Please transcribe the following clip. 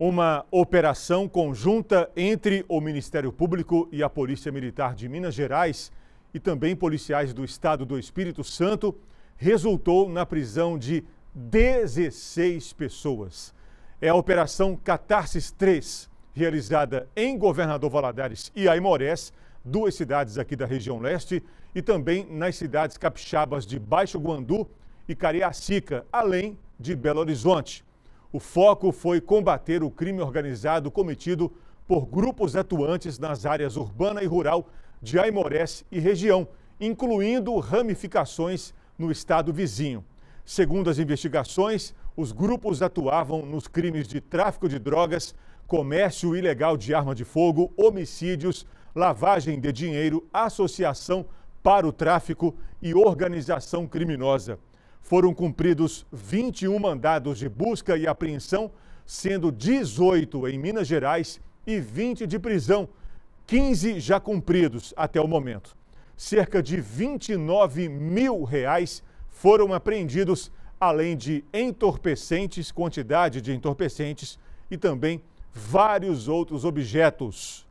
Uma operação conjunta entre o Ministério Público e a Polícia Militar de Minas Gerais e também policiais do Estado do Espírito Santo resultou na prisão de 16 pessoas. É a Operação Catarsis 3, realizada em Governador Valadares e Aimorés, duas cidades aqui da região leste, e também nas cidades capixabas de Baixo Guandu e Cariacica, além de Belo Horizonte. O foco foi combater o crime organizado cometido por grupos atuantes nas áreas urbana e rural de Aimorés e região, incluindo ramificações no estado vizinho. Segundo as investigações, os grupos atuavam nos crimes de tráfico de drogas, comércio ilegal de arma de fogo, homicídios, lavagem de dinheiro, associação para o tráfico e organização criminosa foram cumpridos 21 mandados de busca e apreensão, sendo 18 em Minas Gerais e 20 de prisão, 15 já cumpridos até o momento. Cerca de 29 mil reais foram apreendidos, além de entorpecentes, quantidade de entorpecentes e também vários outros objetos.